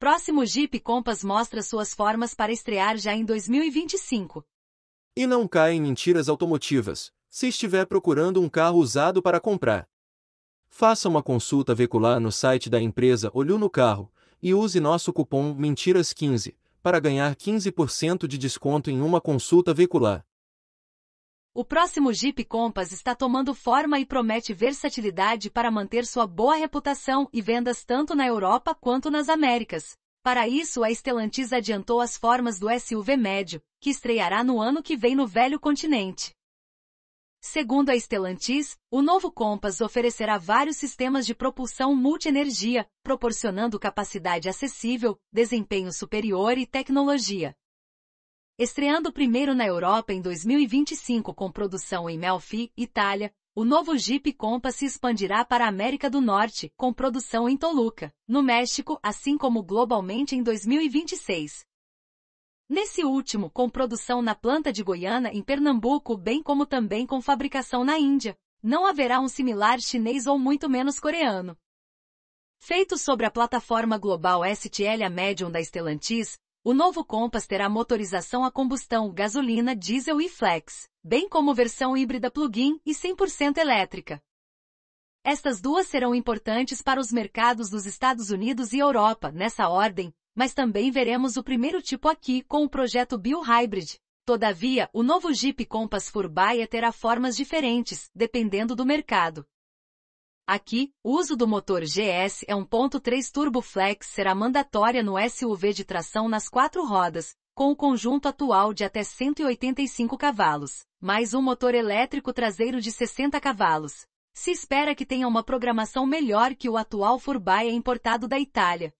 Próximo Jeep Compass mostra suas formas para estrear já em 2025. E não caia em mentiras automotivas, se estiver procurando um carro usado para comprar. Faça uma consulta veicular no site da empresa Olho no Carro e use nosso cupom MENTIRAS15 para ganhar 15% de desconto em uma consulta veicular. O próximo Jeep Compass está tomando forma e promete versatilidade para manter sua boa reputação e vendas tanto na Europa quanto nas Américas. Para isso, a Stellantis adiantou as formas do SUV médio, que estreará no ano que vem no Velho Continente. Segundo a Stellantis, o novo Compass oferecerá vários sistemas de propulsão multienergia, proporcionando capacidade acessível, desempenho superior e tecnologia. Estreando primeiro na Europa em 2025 com produção em Melfi, Itália, o novo Jeep Compass se expandirá para a América do Norte, com produção em Toluca, no México, assim como globalmente em 2026. Nesse último, com produção na planta de Goiânia em Pernambuco, bem como também com fabricação na Índia, não haverá um similar chinês ou muito menos coreano. Feito sobre a plataforma global STL Medium da Stellantis, o novo Compass terá motorização a combustão, gasolina, diesel e flex, bem como versão híbrida plug-in e 100% elétrica. Estas duas serão importantes para os mercados dos Estados Unidos e Europa, nessa ordem, mas também veremos o primeiro tipo aqui com o projeto Bio Hybrid. Todavia, o novo Jeep Compass Furbaia terá formas diferentes, dependendo do mercado. Aqui, o uso do motor GS é 1.3 Turbo Flex será mandatória no SUV de tração nas quatro rodas, com o conjunto atual de até 185 cavalos, mais um motor elétrico traseiro de 60 cavalos. Se espera que tenha uma programação melhor que o atual Furbaia é importado da Itália.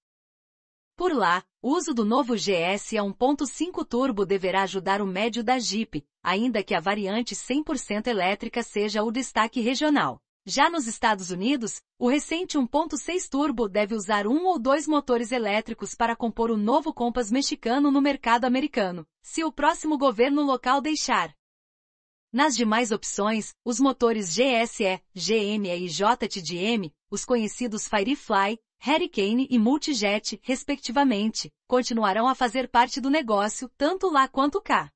Por lá, o uso do novo GS a 1.5 turbo deverá ajudar o médio da Jeep, ainda que a variante 100% elétrica seja o destaque regional. Já nos Estados Unidos, o recente 1.6 turbo deve usar um ou dois motores elétricos para compor o novo Compass mexicano no mercado americano, se o próximo governo local deixar. Nas demais opções, os motores GSE, GME e JTDM, os conhecidos Firefly, Hurricane e Multijet, respectivamente, continuarão a fazer parte do negócio, tanto lá quanto cá.